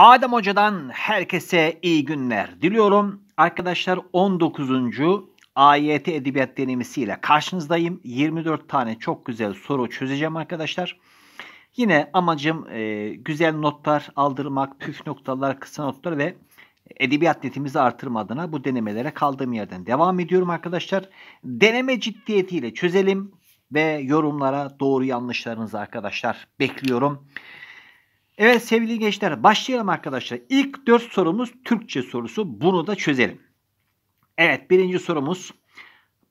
Adem Hoca'dan herkese iyi günler diliyorum. Arkadaşlar 19. AYT Edebiyat denemesiyle karşınızdayım. 24 tane çok güzel soru çözeceğim arkadaşlar. Yine amacım e, güzel notlar aldırmak, püf noktalar, kısa notlar ve edebiyat netimizi artırma adına bu denemelere kaldığım yerden devam ediyorum arkadaşlar. Deneme ciddiyetiyle çözelim ve yorumlara doğru yanlışlarınızı arkadaşlar bekliyorum. Evet sevgili gençler başlayalım arkadaşlar. İlk 4 sorumuz Türkçe sorusu. Bunu da çözelim. Evet birinci sorumuz.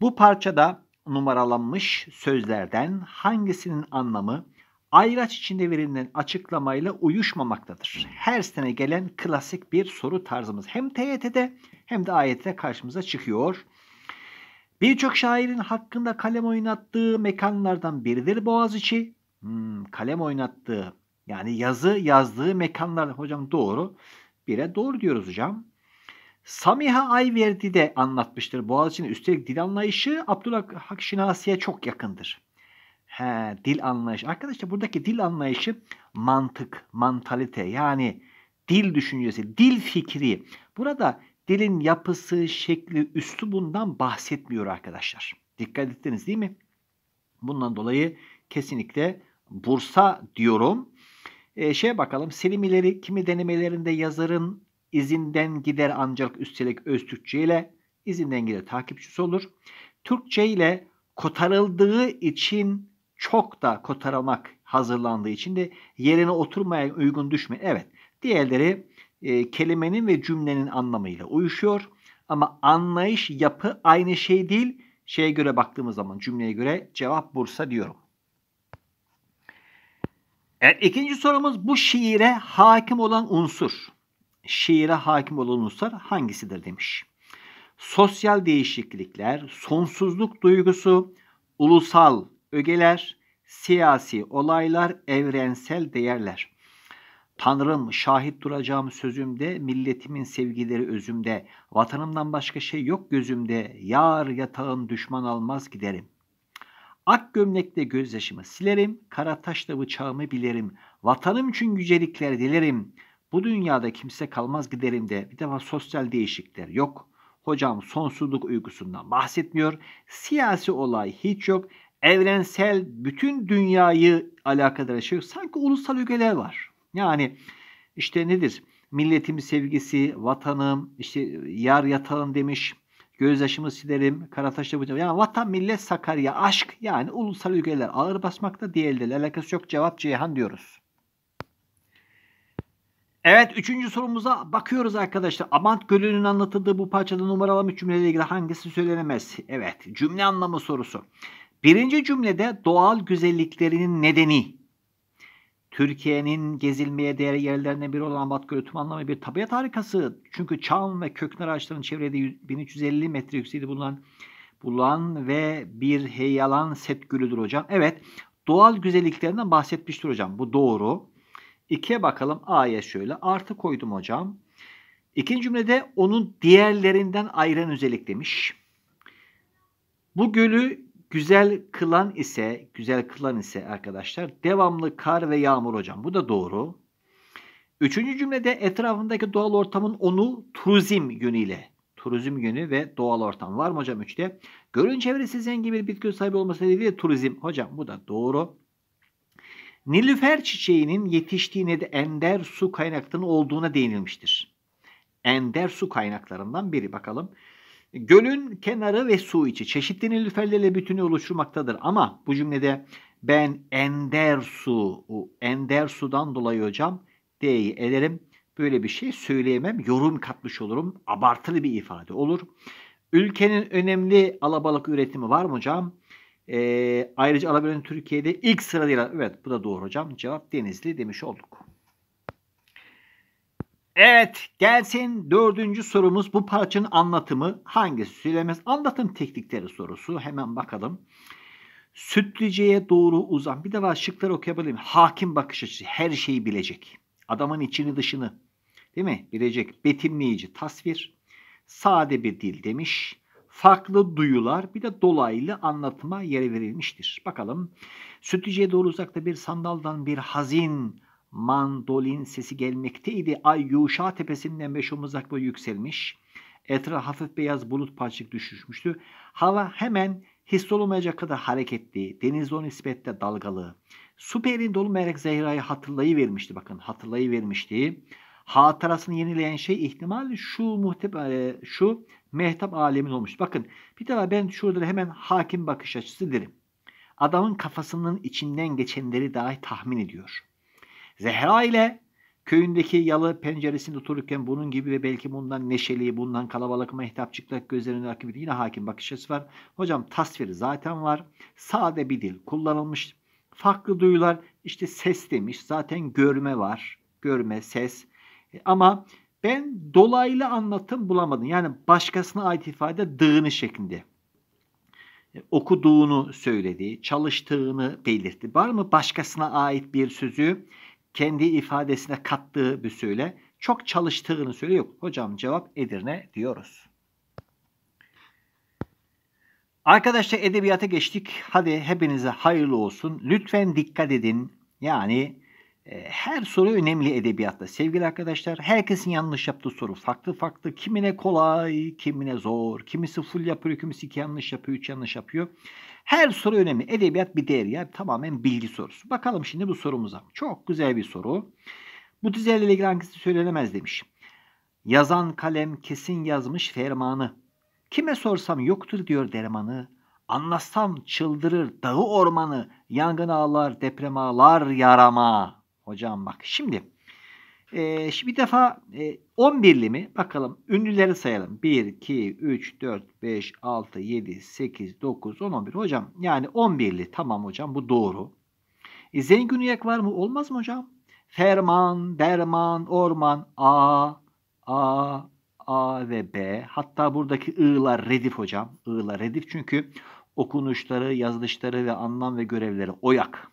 Bu parçada numaralanmış sözlerden hangisinin anlamı ayraç içinde verilen açıklamayla uyuşmamaktadır? Her sene gelen klasik bir soru tarzımız. Hem TYT'de hem de AYT'de karşımıza çıkıyor. Birçok şairin hakkında kalem oynattığı mekanlardan biridir Boğaziçi. Hmm, kalem oynattığı yani yazı yazdığı mekanlar hocam doğru. Bire doğru diyoruz hocam. Samiha Ayverdi de anlatmıştır Boğaziçi'nin. Üstelik dil anlayışı Abdullah Hakşinasiye çok yakındır. He, dil anlayışı. Arkadaşlar buradaki dil anlayışı mantık, mantalite yani dil düşüncesi, dil fikri. Burada dilin yapısı, şekli, üslubundan bahsetmiyor arkadaşlar. Dikkat ettiniz değil mi? Bundan dolayı kesinlikle Bursa diyorum. E, şeye bakalım. Selim ileri kimi denemelerinde yazarın izinden gider ancak üstelik öz Türkçe ile izinden gider takipçisi olur. Türkçe ile kotarıldığı için çok da kotarılmak hazırlandığı için de yerine oturmaya uygun düşme. Evet diğerleri e, kelimenin ve cümlenin anlamıyla uyuşuyor. Ama anlayış yapı aynı şey değil. Şeye göre baktığımız zaman cümleye göre cevap Bursa diyorum. Evet, ikinci sorumuz bu şiire hakim olan unsur. Şiire hakim olan unsur hangisidir demiş. Sosyal değişiklikler, sonsuzluk duygusu, ulusal ögeler, siyasi olaylar, evrensel değerler. Tanrım şahit duracağım sözümde, milletimin sevgileri özümde, vatanımdan başka şey yok gözümde, yar yatağın düşman almaz giderim. Ak gömlekte gözyaşımı silerim, kara taşla bıçağımı bilerim. Vatanım için yücelikler dilerim. Bu dünyada kimse kalmaz giderim de bir defa sosyal değişikler yok. Hocam sonsuzluk uykusundan bahsetmiyor. Siyasi olay hiç yok. Evrensel bütün dünyayı alakadar şey Sanki ulusal ögeler var. Yani işte nedir? Milletimin sevgisi, vatanım, işte yar yatağım demiş. Gözyaşımı silerim, karataşla bıçağım. Yani vatan, millet, Sakarya, aşk yani ulusal ülkeler ağır basmakta diğerleriyle alakası yok. Cevap Ceyhan diyoruz. Evet üçüncü sorumuza bakıyoruz arkadaşlar. Amant Gölü'nün anlatıldığı bu parçada numaralamış cümleyle ilgili hangisi söylenemez? Evet cümle anlamı sorusu. Birinci cümlede doğal güzelliklerinin nedeni Türkiye'nin gezilmeye değer yerlerinden biri olan Batköy tüm anlamı bir tabiat harikası. Çünkü çam ve köknar ağaçlarının çevrede 1350 metre yüksekliği bulunan bulan ve bir heyalan set gülüdür hocam. Evet doğal güzelliklerinden bahsetmiştir hocam. Bu doğru. İkiye bakalım A'ya şöyle artı koydum hocam. İkinci cümlede onun diğerlerinden ayıran özellik demiş. Bu gölü Güzel kılan ise, güzel kılan ise arkadaşlar devamlı kar ve yağmur hocam. Bu da doğru. Üçüncü cümlede etrafındaki doğal ortamın onu turizm yönüyle turizm yönü ve doğal ortam var mı hocam üçte. Gölün çevresi zengin bir bitki sahibi olması nedeniyle turizm. Hocam bu da doğru. Nilüfer çiçeğinin yetiştiğine de ender su kaynaklarının olduğuna değinilmiştir. Ender su kaynaklarından biri bakalım. Gölün kenarı ve su içi çeşitli nilüferlerle bütünü oluşturmaktadır. Ama bu cümlede ben ender su, ender sudan dolayı hocam D'yi ederim. Böyle bir şey söyleyemem. Yorum katmış olurum. Abartılı bir ifade olur. Ülkenin önemli alabalık üretimi var mı hocam? Ee, ayrıca alabalığın Türkiye'de ilk sırada Evet bu da doğru hocam. Cevap Denizli demiş olduk. Evet gelsin dördüncü sorumuz bu parçanın anlatımı hangisi söylemez? Anlatım teknikleri sorusu hemen bakalım. Sütlüceye doğru uzan. Bir de var şıkları okuyabilir miyim? Hakim bakış açısı her şeyi bilecek. Adamın içini dışını değil mi? Bilecek. Betimleyici tasvir. Sade bir dil demiş. Farklı duyular bir de dolaylı anlatıma yer verilmiştir. Bakalım. Sütlüceye doğru uzakta bir sandaldan bir hazin mandolin sesi gelmekteydi. Ay Yuşa tepesinden 5-10 uzaklığa yükselmiş. Etrafa hafif beyaz bulut parçacık düşmüştü. Hava hemen hissolumayacak kadar hareketli. Deniz o nispette dalgalı. Su dolu olmayarak Zehra'yı hatırlayıvermişti. Bakın hatırlayıvermişti. Hatırasını yenileyen şey ihtimali şu muhtemel şu mehtap alemin olmuş. Bakın bir daha ben şurada hemen hakim bakış açısı derim. Adamın kafasının içinden geçenleri dahi tahmin ediyor. Zehra ile köyündeki yalı penceresinde otururken bunun gibi ve belki bundan neşeli, bundan kalabalık mehtap çıplak gözlerinin akıbeti yine hakim bakış açısı var. Hocam tasviri zaten var. Sade bir dil kullanılmış. Farklı duyular işte ses demiş. Zaten görme var. Görme, ses. E, ama ben dolaylı anlatım bulamadım. Yani başkasına ait ifade dığını şeklinde. E, okuduğunu söyledi, çalıştığını belirtti. Var mı başkasına ait bir sözü? kendi ifadesine kattığı bir söyle çok çalıştığını söylüyor. Hocam cevap Edirne diyoruz. Arkadaşlar edebiyata geçtik. Hadi hepinize hayırlı olsun. Lütfen dikkat edin. Yani e, her soru önemli edebiyatta sevgili arkadaşlar. Herkesin yanlış yaptığı soru farklı farklı. Kimine kolay, kimine zor. Kimisi full yapıyor, kimisi iki yanlış yapıyor, üç yanlış yapıyor. Her soru önemli. Edebiyat bir değer ya. Tamamen bilgi sorusu. Bakalım şimdi bu sorumuza. Çok güzel bir soru. Bu dizelerle ilgili hangisi söylenemez demiş. Yazan kalem kesin yazmış fermanı. Kime sorsam yoktur diyor dermanı. Anlatsam çıldırır dağı ormanı. Yangın ağlar, deprem ağlar yarama. Hocam bak şimdi e, şimdi bir defa e, 11'li mi? Bakalım ünlüleri sayalım. 1, 2, 3, 4, 5, 6, 7, 8, 9, 10, 11. Hocam yani 11'li tamam hocam bu doğru. E, zengin uyak var mı? Olmaz mı hocam? Ferman, derman, orman, a, a, a ve b. Hatta buradaki i'lar redif hocam. I'lar redif çünkü okunuşları, yazılışları ve anlam ve görevleri oyak.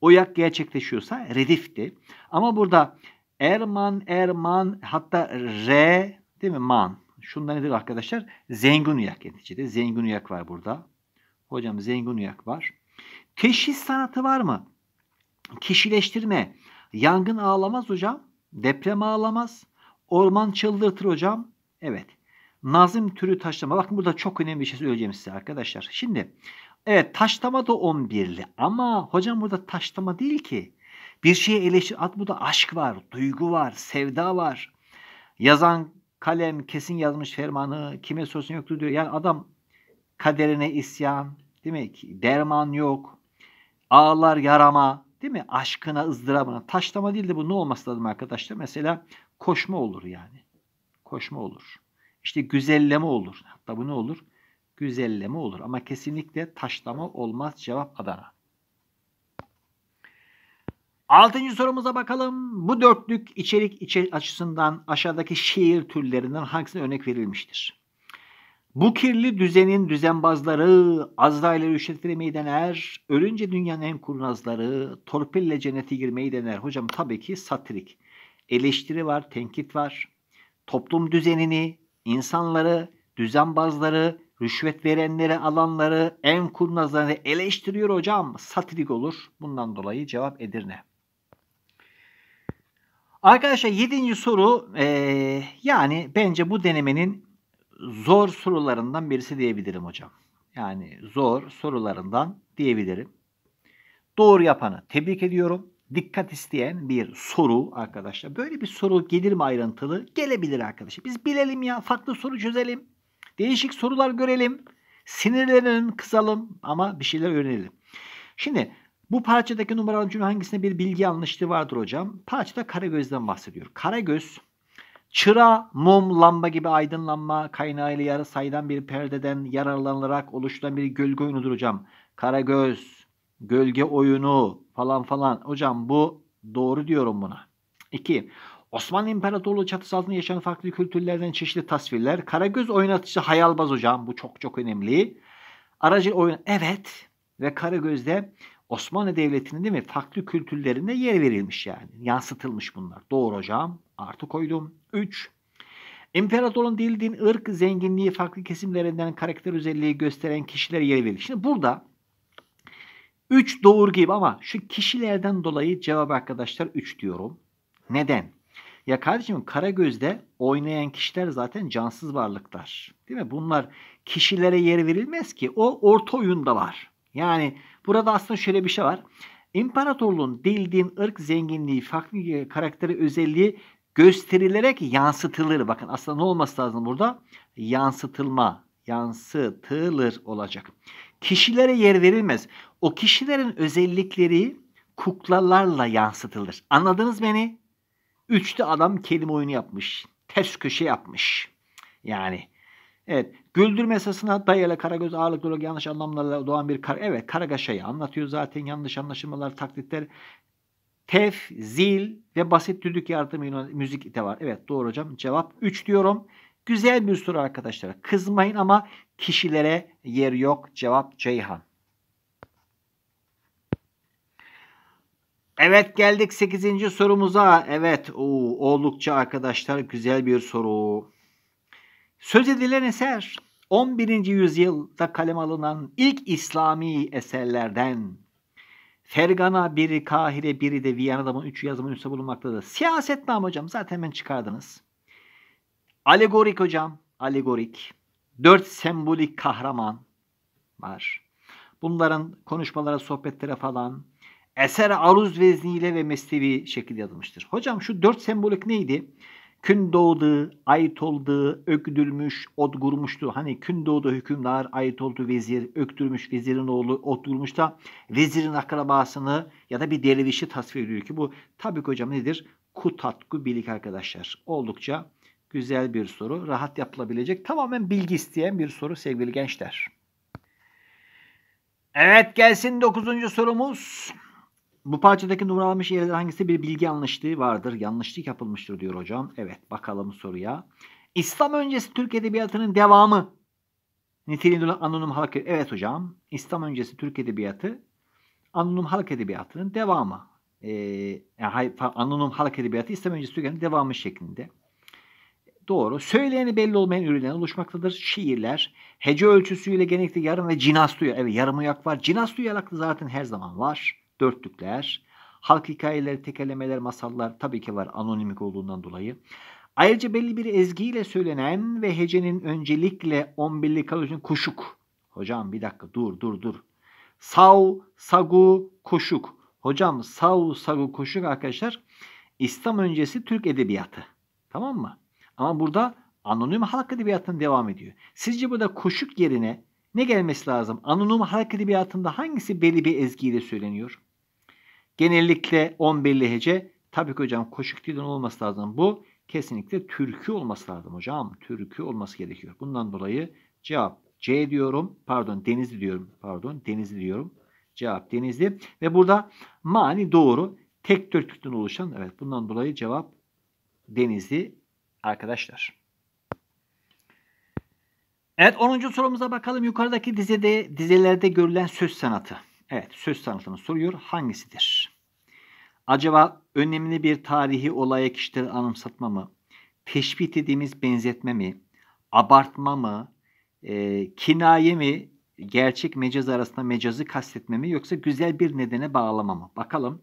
Oyak gerçekleşiyorsa redifti. Ama burada Erman, Erman hatta R değil mi? Man. Şunda nedir arkadaşlar? Zengin Zengünüyak neticede. Zengünüyak var burada. Hocam zengin zengünüyak var. Teşhis sanatı var mı? Kişileştirme. Yangın ağlamaz hocam. Deprem ağlamaz. Orman çıldırtır hocam. Evet. Nazım türü taşlama. Bakın burada çok önemli bir şey söyleyeceğim size arkadaşlar. Şimdi evet taşlama da 11'li ama hocam burada taşlama değil ki. Bir şeye eleştir. At bu da aşk var, duygu var, sevda var. Yazan kalem kesin yazmış fermanı kime sözün yoktu diyor. Yani adam kaderine isyan değil mi? Derman yok. Ağlar yarama değil mi? Aşkına ızdırabına. Taşlama değil de bu ne olması lazım arkadaşlar? Mesela koşma olur yani. Koşma olur. İşte güzelleme olur. Hatta bu ne olur? Güzelleme olur. Ama kesinlikle taşlama olmaz cevap Adana. Altıncı sorumuza bakalım. Bu dörtlük içerik açısından aşağıdaki şiir türlerinden hangisine örnek verilmiştir? Bu kirli düzenin düzenbazları Azrail ile rüşvet vermeyi er, Ölünce dünyanın en kurnazları torpille cennete girmeyi dener. Hocam tabii ki satirik. Eleştiri var, tenkit var. Toplum düzenini, insanları, düzenbazları, rüşvet verenleri, alanları, en kurnazları eleştiriyor hocam. Satirik olur. Bundan dolayı cevap Edirne. Arkadaşlar 7. soru e, yani bence bu denemenin zor sorularından birisi diyebilirim hocam. Yani zor sorularından diyebilirim. Doğru yapanı tebrik ediyorum. Dikkat isteyen bir soru arkadaşlar. Böyle bir soru gelir mi ayrıntılı? Gelebilir arkadaşlar. Biz bilelim ya. Farklı soru çözelim. Değişik sorular görelim. Sinirlenelim, kızalım ama bir şeyler öğrenelim. Şimdi bu parçadaki numaralı cümle hangisinde bir bilgi yanlışlığı vardır hocam? Parçada Karagöz'den bahsediyor. Karagöz çıra, mum, lamba gibi aydınlanma kaynağıyla yarı sayıdan bir perdeden yararlanarak oluşturan bir gölge oyunudur hocam. Karagöz, gölge oyunu falan falan. Hocam bu doğru diyorum buna. 2. Osmanlı İmparatorluğu çatısı altında yaşayan farklı kültürlerden çeşitli tasvirler. Karagöz oynatıcı hayalbaz hocam. Bu çok çok önemli. Aracı oyun evet ve Karagöz'de Osmanlı Devleti'nin değil mi farklı kültürlerinde yer verilmiş yani. Yansıtılmış bunlar. Doğru hocam. Artı koydum. 3. İmparatorun dil, din, ırk, zenginliği farklı kesimlerinden karakter özelliği gösteren kişiler yer verilmiş. Şimdi burada 3 doğru gibi ama şu kişilerden dolayı cevap arkadaşlar 3 diyorum. Neden? Ya kardeşim Kara Gözde oynayan kişiler zaten cansız varlıklar. Değil mi? Bunlar kişilere yer verilmez ki. O orta oyunda var. Yani Burada aslında şöyle bir şey var. İmparatorluğun dil, din, ırk zenginliği, farklı karakteri özelliği gösterilerek yansıtılır. Bakın aslında ne olması lazım burada? Yansıtılma, yansıtılır olacak. Kişilere yer verilmez. O kişilerin özellikleri kuklalarla yansıtılır. Anladınız beni? Üçlü adam kelime oyunu yapmış. Ters köşe yapmış. Yani Evet. Güldürme mesasına dayalı Karagöz ağırlıklı olarak yanlış anlamlarla doğan bir kar evet Karagaşa'yı anlatıyor zaten yanlış anlaşılmalar, taklitler tef, zil ve basit düdük yardımıyla müzik de var. Evet doğru hocam. Cevap 3 diyorum. Güzel bir soru arkadaşlar. Kızmayın ama kişilere yer yok. Cevap Ceyhan. Evet geldik 8. sorumuza. Evet o, oldukça arkadaşlar güzel bir soru. Söz edilen eser 11. yüzyılda kalem alınan ilk İslami eserlerden Fergana biri Kahire biri de Viyana'da bunun üçü yazımın üstüne bulunmaktadır. Siyasetname hocam zaten ben çıkardınız. Alegorik hocam alegorik. Dört sembolik kahraman var. Bunların konuşmalara, sohbetlere falan eser aruz vezniyle ve mesnevi şekilde yazılmıştır. Hocam şu dört sembolik neydi? Kün doğdu, ait oldu, ökdürmüş, odgurmuştu. Hani kün doğdu hükümdar, ait oldu vezir, öktürmüş vezirin oğlu, odgurmuş da vezirin akrabasını ya da bir dervişi tasvir ediyor ki bu tabi hocam nedir? Kutatku bilik arkadaşlar. Oldukça güzel bir soru. Rahat yapılabilecek, tamamen bilgi isteyen bir soru sevgili gençler. Evet gelsin dokuzuncu sorumuz. Bu parçadaki numaralanmış yerler hangisi bir bilgi yanlışlığı vardır? Yanlışlık yapılmıştır diyor hocam. Evet bakalım soruya. İslam öncesi Türk Edebiyatı'nın devamı niteliğinde olan anonim halk Evet hocam. İslam öncesi Türk Edebiyatı anonim halk edebiyatının devamı. Ee, yani, anonim halk edebiyatı İslam öncesi Türk devamı şeklinde. Doğru. Söyleyeni belli olmayan üründen oluşmaktadır. Şiirler, hece ölçüsüyle genellikle yarım ve cinas duya. Evet yarım uyak var. Cinas duyalaklı zaten her zaman var dörtlükler, halk hikayeleri, tekelemeler, masallar tabii ki var anonimik olduğundan dolayı. Ayrıca belli bir ezgiyle söylenen ve hecenin öncelikle 11'li kalojin kuşuk. Hocam bir dakika dur dur dur. Sav, sagu, kuşuk. Hocam sav, sagu, kuşuk arkadaşlar İslam öncesi Türk edebiyatı. Tamam mı? Ama burada anonim halk edebiyatının devam ediyor. Sizce burada kuşuk yerine ne gelmesi lazım? Anonim halk edebiyatında hangisi belli bir ezgiyle söyleniyor? Genellikle 10 belli Tabii ki hocam koşuk dilden olması lazım. Bu kesinlikle türkü olması lazım hocam. Türkü olması gerekiyor. Bundan dolayı cevap C diyorum. Pardon Denizli diyorum. Pardon Denizli diyorum. Cevap Denizli. Ve burada mani doğru. Tek türküden oluşan evet bundan dolayı cevap Denizli arkadaşlar. Evet 10. sorumuza bakalım. Yukarıdaki dizide dizelerde görülen söz sanatı. Evet söz sanatını soruyor. Hangisidir? Acaba önemli bir tarihi olaya kişileri anımsatma mı? Teşbih dediğimiz benzetme mi? Abartma mı? E, kinaye mi? Gerçek mecaz arasında mecazı kastetme mi? Yoksa güzel bir nedene bağlama mı? Bakalım.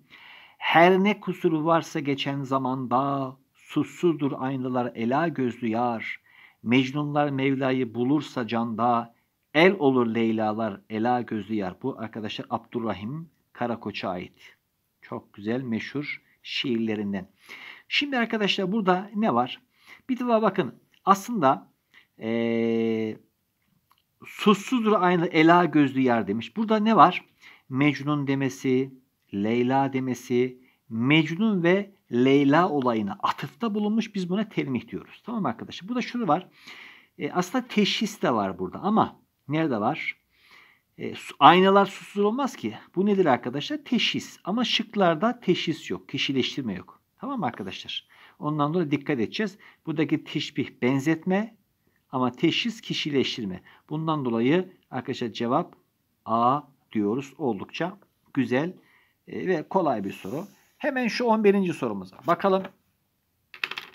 Her ne kusuru varsa geçen zaman daha sussuzdur aynalar ela gözlü yar. Mecnunlar Mevla'yı bulursa canda, el olur Leyla'lar, ela gözlü yar. Bu arkadaşlar Abdurrahim Karakoç'a ait. Çok güzel, meşhur şiirlerinden. Şimdi arkadaşlar burada ne var? Bir defa bakın aslında ee, suçsuzdur aynı ela gözlü yer demiş. Burada ne var? Mecnun demesi, Leyla demesi, Mecnun ve Leyla olayına atıfta bulunmuş. Biz buna telmih diyoruz. Tamam arkadaşlar. bu da şunu var. E, aslında teşhis de var burada ama nerede var? E, aynalar susuz olmaz ki. Bu nedir arkadaşlar? Teşhis. Ama şıklarda teşhis yok. Kişileştirme yok. Tamam arkadaşlar? Ondan dolayı dikkat edeceğiz. Buradaki teşbih benzetme ama teşhis kişileştirme. Bundan dolayı arkadaşlar cevap A diyoruz. Oldukça güzel e, ve kolay bir soru. Hemen şu 11. sorumuza bakalım.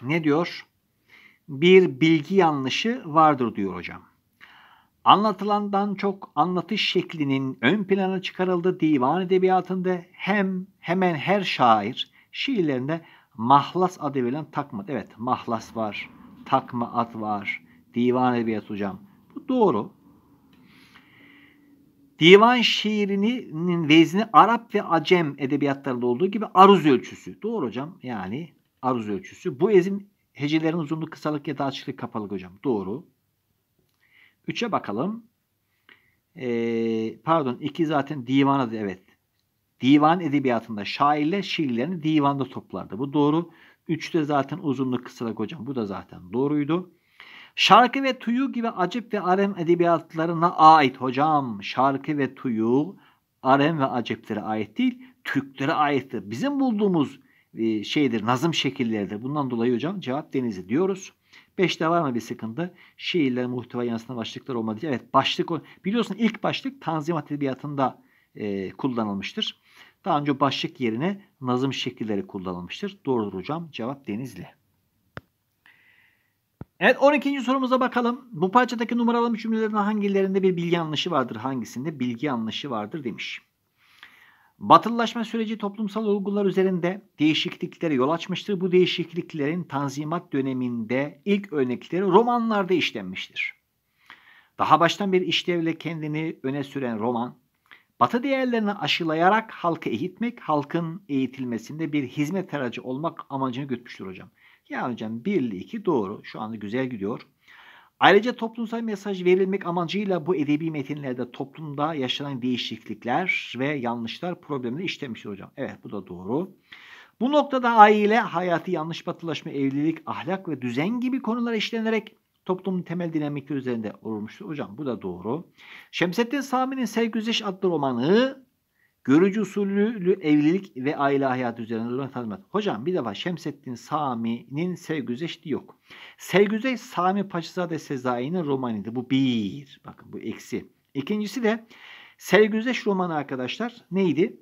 Ne diyor? Bir bilgi yanlışı vardır diyor hocam. Anlatılandan çok anlatış şeklinin ön plana çıkarıldığı divan edebiyatında hem hemen her şair şiirlerinde mahlas adı verilen takma. Evet mahlas var, takma ad var, divan edebiyat hocam. Bu doğru. Divan şiirinin vezni Arap ve Acem edebiyatlarında olduğu gibi aruz ölçüsü. Doğru hocam. Yani aruz ölçüsü. Bu ezim hecelerin uzunluğu kısalık ya da açıklık, kapalık hocam. Doğru. Üçe bakalım. Ee, pardon iki zaten divan adı evet. Divan edebiyatında şairler şiirlerini divanda toplardı. Bu doğru. Üçte zaten uzunluk kısalık hocam. Bu da zaten doğruydu. Şarkı ve Tuyu gibi Acip ve Arem edebiyatlarına ait hocam. Şarkı ve Tuyu Arem ve Acip'lere ait değil, Türklere aittir. Bizim bulduğumuz e, şeydir, nazım şekilleridir. Bundan dolayı hocam cevap Denizli diyoruz. Beşte var mı bir sıkıntı? Şiirler muhteva yansıtan başlıklar olmadı. Evet başlık biliyorsun ilk başlık Tanzimat Edebiyatı'nda e, kullanılmıştır. Daha önce başlık yerine nazım şekilleri kullanılmıştır. Doğrudur hocam. Cevap Denizli. Evet 12. sorumuza bakalım. Bu parçadaki numaralı cümlelerin hangilerinde bir bilgi anlayışı vardır, hangisinde bilgi anlayışı vardır demiş. Batılılaşma süreci toplumsal olgular üzerinde değişikliklere yol açmıştır. Bu değişikliklerin Tanzimat döneminde ilk örnekleri romanlarda işlenmiştir. Daha baştan bir işlevle kendini öne süren roman, Batı değerlerini aşılayarak halkı eğitmek, halkın eğitilmesinde bir hizmet aracı olmak amacını gütmüştür hocam. Yani hocam 1 ile 2 doğru. Şu anda güzel gidiyor. Ayrıca toplumsal mesaj verilmek amacıyla bu edebi metinlerde toplumda yaşanan değişiklikler ve yanlışlar problemini işlemiştir hocam. Evet bu da doğru. Bu noktada aile, hayatı yanlış batılaşma, evlilik, ahlak ve düzen gibi konular işlenerek toplumun temel dinamikleri üzerinde olmuştur. Hocam bu da doğru. Şemsettin Sami'nin Sevgüzeş adlı romanı Görücü usulü evlilik ve aile hayatı üzerine duran talimat. Hocam bir defa Şemsettin Sami'nin Sevgüzeşti yok. Sevgüzeş Sami Paşazade Sezai'nin romanıydı. Bu bir. Bakın bu eksi. İkincisi de Sevgüzeş romanı arkadaşlar neydi?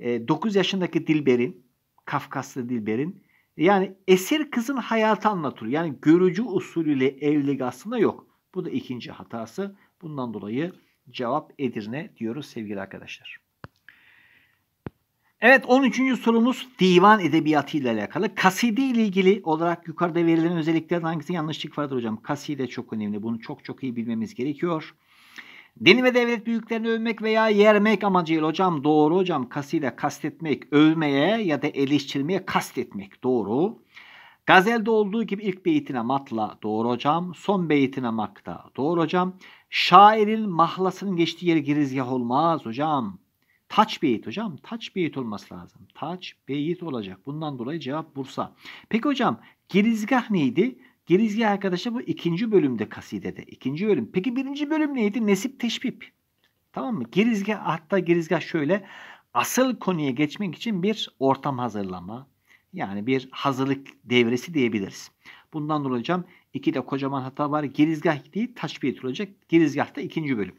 E, ee, 9 yaşındaki Dilber'in, Kafkaslı Dilber'in yani esir kızın hayatı anlatır Yani görücü usulüyle evlilik aslında yok. Bu da ikinci hatası. Bundan dolayı cevap Edirne diyoruz sevgili arkadaşlar. Evet 13. sorumuz divan edebiyatı ile alakalı. Kaside ile ilgili olarak yukarıda verilen özelliklerden hangisi yanlışlık vardır hocam? Kaside çok önemli. Bunu çok çok iyi bilmemiz gerekiyor. Din ve devlet büyüklerini övmek veya yermek amacıyla hocam doğru hocam kaside kastetmek, övmeye ya da eleştirmeye kastetmek doğru. Gazelde olduğu gibi ilk beytine matla doğru hocam. Son beytine makta doğru hocam. Şairin mahlasının geçtiği yer girizgah olmaz hocam. Taç beyit hocam. Taç beyit olması lazım. Taç beyit olacak. Bundan dolayı cevap Bursa. Peki hocam girizgah neydi? Girizgah arkadaşlar bu ikinci bölümde kasidede. İkinci bölüm. Peki birinci bölüm neydi? Nesip teşbip. Tamam mı? Girizgah hatta girizgah şöyle asıl konuya geçmek için bir ortam hazırlama. Yani bir hazırlık devresi diyebiliriz. Bundan dolayı hocam iki de kocaman hata var. Girizgah değil beyit olacak. Girizgah da ikinci bölüm.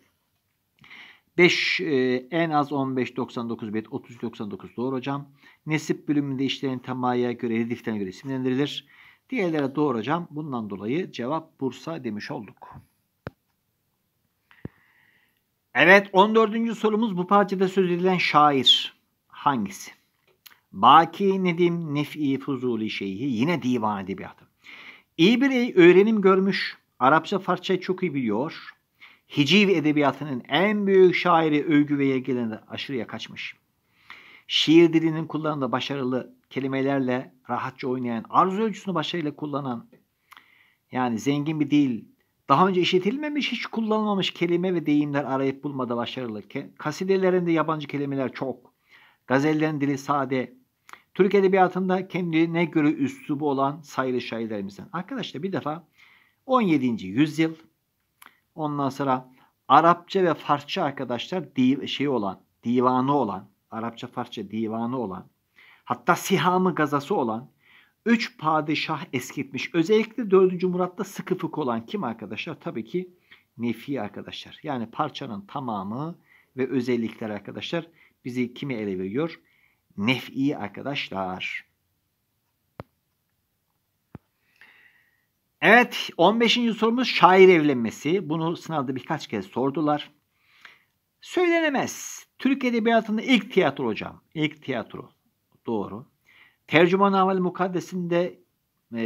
5 e, en az 15.99 bet 30.99 doğru hocam. Nesip bölümünde işlerin tamaya göre hedeften göre isimlendirilir. Diğerlere doğru hocam. Bundan dolayı cevap Bursa demiş olduk. Evet 14. sorumuz bu parçada söz edilen şair hangisi? Baki Nedim Nef'i Fuzuli Şeyhi yine divan edebiyatı. İyi bir öğrenim görmüş. Arapça Farsça çok iyi biliyor hiciv edebiyatının en büyük şairi övgü ve yergelerine aşırıya kaçmış. Şiir dilinin kullanımında başarılı kelimelerle rahatça oynayan, arzu ölçüsünü başarıyla kullanan, yani zengin bir dil, daha önce işitilmemiş, hiç kullanılmamış kelime ve deyimler arayıp bulmada başarılı. Kasidelerinde yabancı kelimeler çok. Gazellerin dili sade. Türk edebiyatında kendine göre üslubu olan sayılı şairlerimizden. Arkadaşlar bir defa 17. yüzyıl Ondan sonra Arapça ve Farsça arkadaşlar div şey olan, divanı olan, Arapça Farsça divanı olan, hatta Siham'ı gazası olan 3 padişah eskitmiş. Özellikle 4. Murat'ta sıkı fık olan kim arkadaşlar? Tabii ki Nefi arkadaşlar. Yani parçanın tamamı ve özellikler arkadaşlar bizi kimi ele veriyor? Nef'i arkadaşlar. Evet 15. sorumuz şair evlenmesi. Bunu sınavda birkaç kez sordular. Söylenemez. Türk Edebiyatı'nda ilk tiyatro hocam. İlk tiyatro. Doğru. Tercüman Aval Mukaddes'inde e,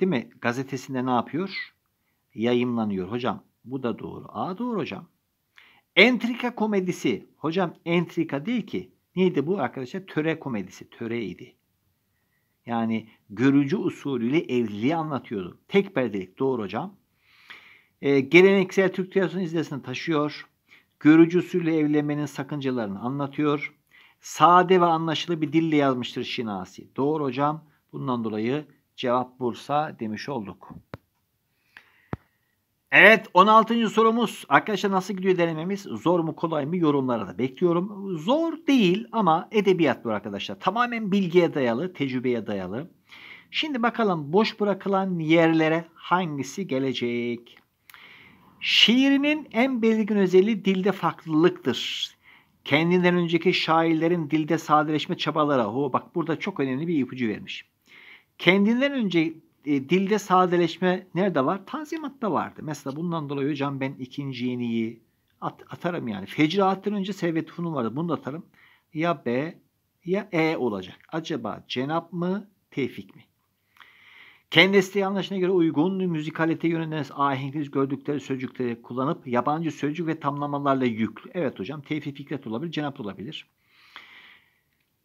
değil mi? Gazetesinde ne yapıyor? Yayınlanıyor hocam. Bu da doğru. A doğru hocam. Entrika komedisi. Hocam entrika değil ki. Neydi bu arkadaşlar? Töre komedisi. Töreydi. Yani görücü usulüyle evliliği anlatıyordu. Tek perdelik doğru hocam. Ee, geleneksel Türk tiyatrosunun izlesini taşıyor. Görücü usulüyle evlenmenin sakıncalarını anlatıyor. Sade ve anlaşılı bir dille yazmıştır Şinasi. Doğru hocam. Bundan dolayı cevap Bursa demiş olduk. Evet 16. sorumuz. Arkadaşlar nasıl gidiyor denememiz? Zor mu kolay mı yorumlara da bekliyorum. Zor değil ama edebiyat bu arkadaşlar. Tamamen bilgiye dayalı, tecrübeye dayalı. Şimdi bakalım boş bırakılan yerlere hangisi gelecek? Şiirinin en belirgin özelliği dilde farklılıktır. Kendinden önceki şairlerin dilde sadeleşme çabaları. Ho, bak burada çok önemli bir ipucu vermiş. Kendinden önce e, dilde sadeleşme nerede var? Tanzimat'ta vardı. Mesela bundan dolayı hocam ben ikinci yeniyi at, atarım yani. Fecraattan önce Servet Hun'un vardı. Bunu da atarım. Ya B ya E olacak. Acaba Cenap mı Tevfik mi? Kendi anlaşına göre uygun müzikalite yönelen ahenkli gördükleri sözcükleri kullanıp yabancı sözcük ve tamlamalarla yüklü. Evet hocam Tevfik Fikret olabilir, Cenap olabilir.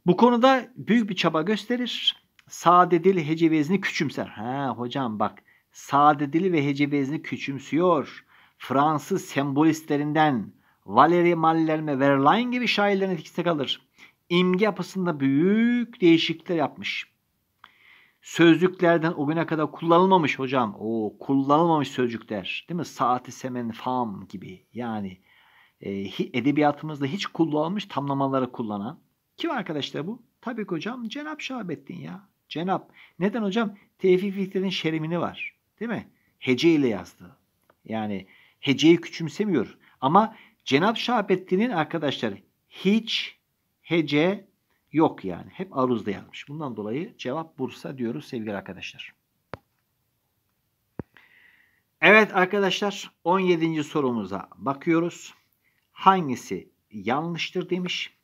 Bu konuda büyük bir çaba gösterir Sade dil hece küçümser. Ha hocam bak sade dili ve hecevezini küçümsüyor. Fransız sembolistlerinden Valéry Mallarmé Verlaine gibi şairlerin etkisinde kalır. İmge yapısında büyük değişiklikler yapmış. Sözcüklerden o güne kadar kullanılmamış hocam. O kullanılmamış sözcükler. Değil mi? Saati semen fam gibi. Yani e, edebiyatımızda hiç kullanılmış tamlamaları kullanan. Kim arkadaşlar bu? Tabii ki hocam Cenap Şahabettin ya. Cenap. Neden hocam? Tevfik Fikret'in şeremini var. Değil mi? Hece ile yazdı. Yani heceyi küçümsemiyor. Ama Cenap Şahabettin'in arkadaşlar hiç hece yok yani. Hep aruzda yazmış. Bundan dolayı cevap Bursa diyoruz sevgili arkadaşlar. Evet arkadaşlar 17. sorumuza bakıyoruz. Hangisi yanlıştır demiş.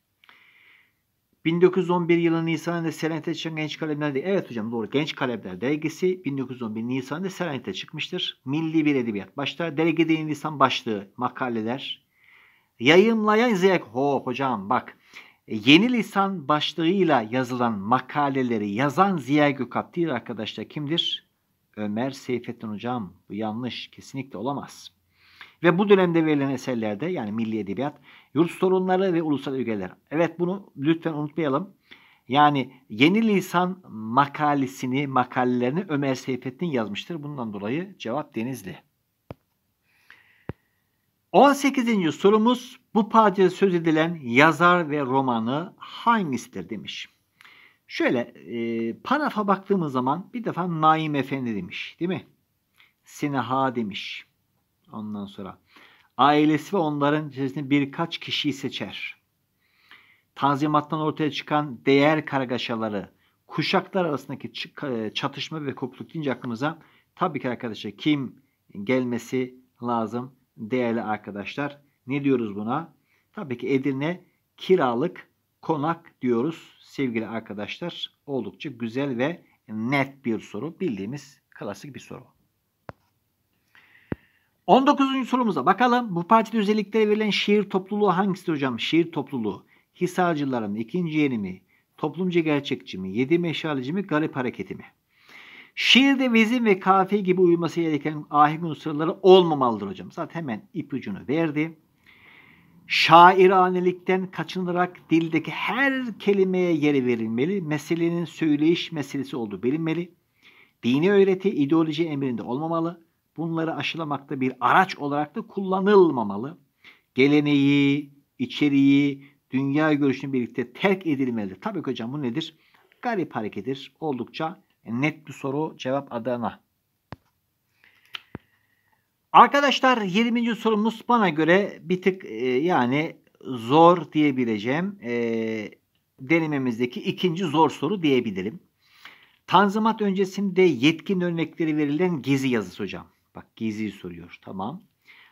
1911 yılı Nisan'ında Serenit'e çıkan Genç Kalemler Dergisi. Evet hocam doğru. Genç Kalemler Dergisi 1911 Nisan'da Serenit'e çıkmıştır. Milli bir edebiyat. Başta dergide Hindistan başlığı makaleler. Yayımlayan Ziyek. Ho hocam bak. Yeni Lisan başlığıyla yazılan makaleleri yazan Ziya Gökalp değil arkadaşlar kimdir? Ömer Seyfettin hocam. Bu yanlış. Kesinlikle olamaz. Ve bu dönemde verilen eserlerde yani milli edebiyat, yurt sorunları ve ulusal ögeler. Evet bunu lütfen unutmayalım. Yani Yeni Lisan makalesini, makalelerini Ömer Seyfettin yazmıştır. Bundan dolayı cevap Denizli. 18. sorumuz bu parçada söz edilen yazar ve romanı hangisidir demiş. Şöyle e, parafa baktığımız zaman bir defa Naim Efendi demiş değil mi? Sineha demiş. Ondan sonra ailesi ve onların içerisinde birkaç kişiyi seçer. Tanzimattan ortaya çıkan değer kargaşaları, kuşaklar arasındaki e, çatışma ve kopukluk deyince aklımıza tabii ki arkadaşlar kim gelmesi lazım değerli arkadaşlar. Ne diyoruz buna? Tabii ki Edirne kiralık konak diyoruz sevgili arkadaşlar. Oldukça güzel ve net bir soru. Bildiğimiz klasik bir soru. 19. sorumuza bakalım. Bu partide özellikleri verilen şehir topluluğu hangisi hocam? Şehir topluluğu. Hisarcıların ikinci yeni mi? Toplumcu gerçekçi mi? Yedi meşaleci mi? Garip hareketi mi? Şiirde vezin ve kafi gibi uyulması gereken ahenk unsurları olmamalıdır hocam. Zaten hemen ipucunu verdi. Şairanelikten kaçınarak dildeki her kelimeye yeri verilmeli. Meselenin söyleyiş meselesi olduğu bilinmeli. Dini öğreti ideoloji emrinde olmamalı bunları aşılamakta bir araç olarak da kullanılmamalı. Geleneği, içeriği, dünya görüşünü birlikte terk edilmelidir. Tabii ki hocam bu nedir? Garip hareketidir. Oldukça net bir soru cevap adına. Arkadaşlar 20. sorumuz bana göre bir tık e, yani zor diyebileceğim e, denememizdeki ikinci zor soru diyebilirim. Tanzimat öncesinde yetkin örnekleri verilen gezi yazısı hocam. Bak Gizi soruyor. Tamam.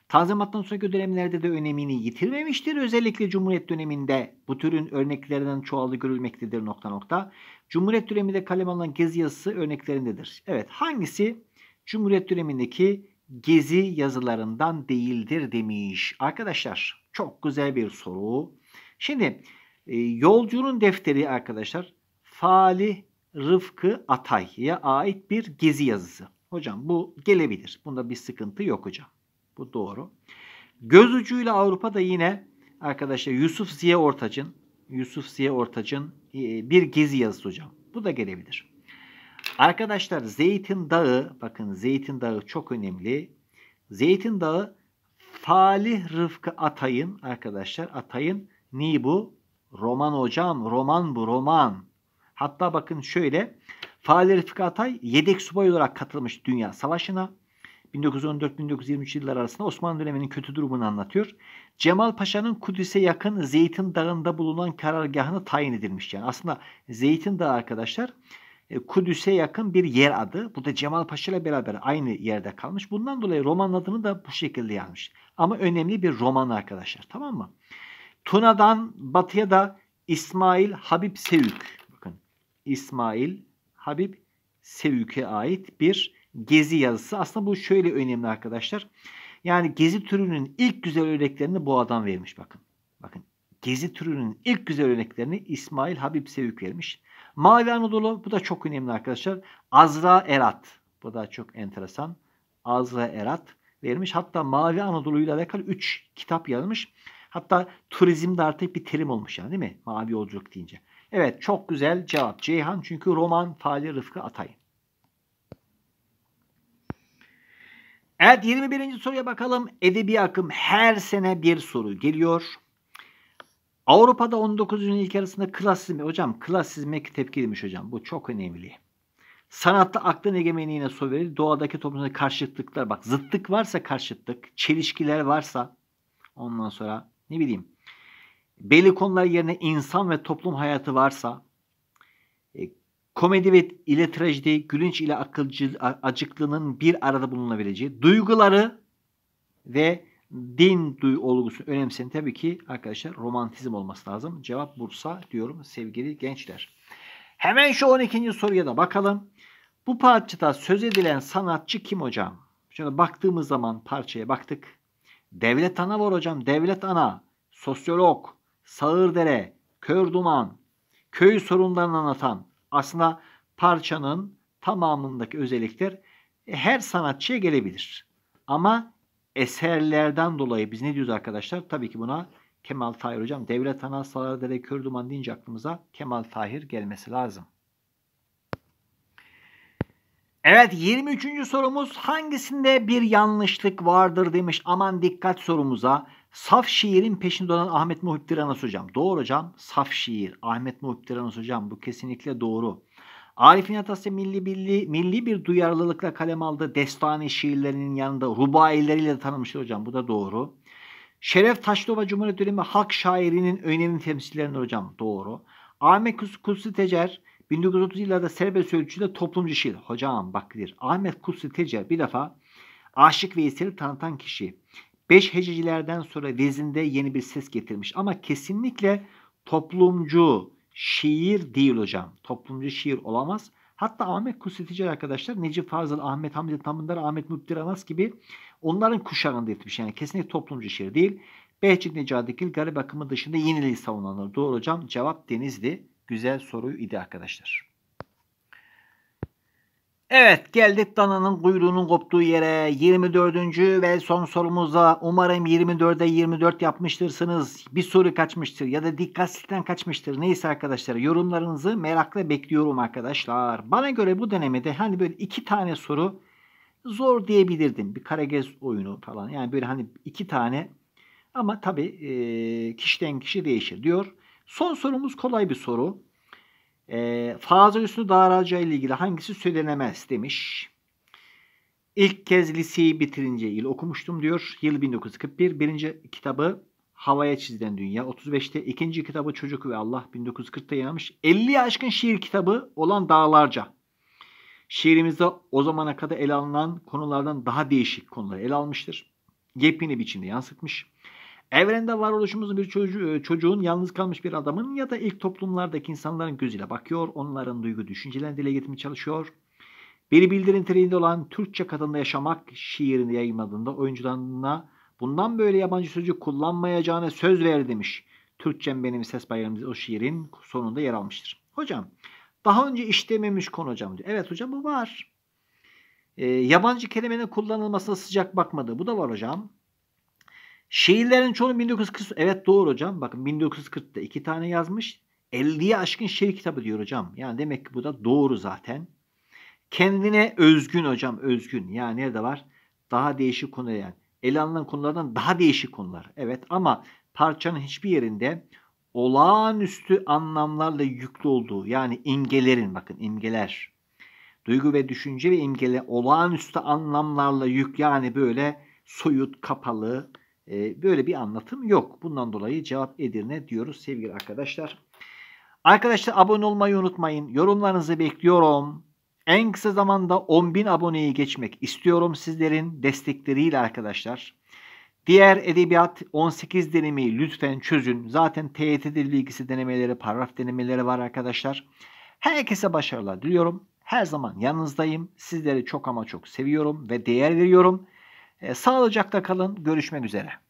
Tanzimattan sonraki dönemlerde de önemini yitirmemiştir. Özellikle Cumhuriyet döneminde bu türün örneklerinden çoğaldı görülmektedir nokta nokta. Cumhuriyet döneminde kalem alınan gezi yazısı örneklerindedir. Evet hangisi Cumhuriyet dönemindeki gezi yazılarından değildir demiş. Arkadaşlar çok güzel bir soru. Şimdi e, yolcunun defteri arkadaşlar Fali Rıfkı Atay'a ait bir gezi yazısı. Hocam bu gelebilir. Bunda bir sıkıntı yok hocam. Bu doğru. Göz ucuyla Avrupa'da yine arkadaşlar Yusuf Ziya Ortaç'ın Yusuf Ziya Ortaç'ın e, bir gezi yazısı hocam. Bu da gelebilir. Arkadaşlar Zeytin Dağı bakın Zeytin Dağı çok önemli. Zeytin Dağı Falih Rıfkı Atay'ın arkadaşlar Atay'ın ni bu? Roman hocam roman bu roman. Hatta bakın şöyle Fahri Refik Atay yedek subay olarak katılmış Dünya Savaşı'na. 1914-1923 yılları arasında Osmanlı döneminin kötü durumunu anlatıyor. Cemal Paşa'nın Kudüs'e yakın Zeytin Dağı'nda bulunan karargahını tayin edilmiş. Yani aslında Zeytin Dağı arkadaşlar e, Kudüs'e yakın bir yer adı. Bu da Cemal Paşa ile beraber aynı yerde kalmış. Bundan dolayı roman adını da bu şekilde yazmış. Ama önemli bir roman arkadaşlar. Tamam mı? Tuna'dan batıya da İsmail Habib Sevük. Bakın İsmail Habib Sevük'e ait bir gezi yazısı. Aslında bu şöyle önemli arkadaşlar. Yani gezi türünün ilk güzel örneklerini bu adam vermiş bakın. Bakın gezi türünün ilk güzel örneklerini İsmail Habib Sevük vermiş. Mavi Anadolu bu da çok önemli arkadaşlar. Azra Erat bu da çok enteresan. Azra Erat vermiş. Hatta Mavi Anadolu ile alakalı 3 kitap yazmış. Hatta turizmde artık bir terim olmuş yani değil mi? Mavi yolculuk deyince. Evet çok güzel cevap Ceyhan çünkü roman Fali Rıfkı Atay. Evet 21. soruya bakalım. Edebi akım her sene bir soru geliyor. Avrupa'da 19. ilk arasında klasizme hocam klasizme tepkiliymiş hocam. Bu çok önemli. Sanatta aklın egemenliğine su verir. Doğadaki toplumda karşıtlıklar bak zıtlık varsa karşıtlık, çelişkiler varsa ondan sonra ne bileyim belli konular yerine insan ve toplum hayatı varsa e, komedi ve ile trajedi, gülünç ile akılcı, acıklının bir arada bulunabileceği duyguları ve din duy olgusunu önemseyen tabii ki arkadaşlar romantizm olması lazım. Cevap Bursa diyorum sevgili gençler. Hemen şu 12. soruya da bakalım. Bu parçada söz edilen sanatçı kim hocam? Şimdi baktığımız zaman parçaya baktık. Devlet ana var hocam. Devlet ana. Sosyolog. Sağırdere, Kör Duman, köy sorunlarını anlatan aslında parçanın tamamındaki özellikler e, her sanatçıya gelebilir. Ama eserlerden dolayı biz ne diyoruz arkadaşlar? Tabii ki buna Kemal Tahir hocam. Devlet Ana Sarıdere Kör Duman deyince aklımıza Kemal Tahir gelmesi lazım. Evet 23. sorumuz hangisinde bir yanlışlık vardır demiş. Aman dikkat sorumuza. Saf şiirin peşinde olan Ahmet Muhittir Anas Hocam. Doğru hocam. Saf şiir. Ahmet Muhittir Anas Hocam. Bu kesinlikle doğru. Arif'in Atasya milli, milli, milli bir duyarlılıkla kalem aldı. Destani şiirlerinin yanında rubaileriyle de tanınmıştır hocam. Bu da doğru. Şeref Taşlova Cumhuriyet dönemi halk şairinin önemli temsilcilerinden hocam. Doğru. Ahmet Kutsi Tecer 1930 yıllarda serbest ölçüde toplumcu şiir. Hocam bak bir. Ahmet Kutsi Tecer bir defa Aşık Veysel'i tanıtan kişi. 5 hececilerden sonra vezinde yeni bir ses getirmiş. Ama kesinlikle toplumcu şiir değil hocam. Toplumcu şiir olamaz. Hatta Ahmet Kusretici arkadaşlar Necip Fazıl, Ahmet Hamdi Tamındar, Ahmet Mübdir Anas gibi onların kuşağında yetmiş. Yani kesinlikle toplumcu şiir değil. Behçet Necadikil garip akımı dışında yeniliği savunanlar. Doğru hocam cevap Denizli. Güzel soruydu arkadaşlar. Evet geldik dananın kuyruğunun koptuğu yere 24. ve son sorumuza umarım 24'e 24 yapmıştırsınız. Bir soru kaçmıştır ya da dikkatsizlikten kaçmıştır. Neyse arkadaşlar yorumlarınızı merakla bekliyorum arkadaşlar. Bana göre bu denemede hani böyle iki tane soru zor diyebilirdim. Bir Karagöz oyunu falan yani böyle hani iki tane ama tabii e, kişiden kişi değişir diyor. Son sorumuz kolay bir soru. E, fazla üstü daracağı ile ilgili hangisi söylenemez demiş. İlk kez liseyi bitirince yıl okumuştum diyor. Yıl 1941. Birinci kitabı Havaya Çizilen Dünya 35'te. ikinci kitabı Çocuk ve Allah 1940'ta yayınlanmış. 50'ye aşkın şiir kitabı olan Dağlarca. Şiirimizde o zamana kadar ele alınan konulardan daha değişik konuları ele almıştır. Yepyeni biçimde yansıtmış. Evrende varoluşumuzun bir çocuğu, e, çocuğun yalnız kalmış bir adamın ya da ilk toplumlardaki insanların gözüyle bakıyor, onların duygu düşüncelerini dile getirmeye çalışıyor. Beni bildirin treniğinde olan Türkçe Kadınla Yaşamak şiirini yayınladığında oyuncularına bundan böyle yabancı sözcük kullanmayacağına söz verdi demiş. Türkçem benim ses bayramımız o şiirin sonunda yer almıştır. Hocam daha önce işlememiş konu hocam diyor. Evet hocam bu var. E, yabancı kelimenin kullanılmasına sıcak bakmadı. Bu da var hocam. Şiirlerin çoğunu 1940 evet doğru hocam. Bakın 1940'ta iki tane yazmış. 50'ye aşkın şiir kitabı diyor hocam. Yani demek ki bu da doğru zaten. Kendine özgün hocam özgün. Yani nerede var? Daha değişik konular yani. Ele alınan konulardan daha değişik konular. Evet ama parçanın hiçbir yerinde olağanüstü anlamlarla yüklü olduğu yani imgelerin bakın imgeler duygu ve düşünce ve imgeler olağanüstü anlamlarla yük yani böyle soyut kapalı ee, böyle bir anlatım yok. Bundan dolayı cevap Edirne diyoruz sevgili arkadaşlar. Arkadaşlar abone olmayı unutmayın. Yorumlarınızı bekliyorum. En kısa zamanda 10.000 aboneyi geçmek istiyorum sizlerin destekleriyle arkadaşlar. Diğer edebiyat 18 denemeyi lütfen çözün. Zaten TYT dil bilgisi denemeleri, paragraf denemeleri var arkadaşlar. Herkese başarılar diliyorum. Her zaman yanınızdayım. Sizleri çok ama çok seviyorum ve değer veriyorum. E, sağlıcakla kalın. Görüşmek üzere.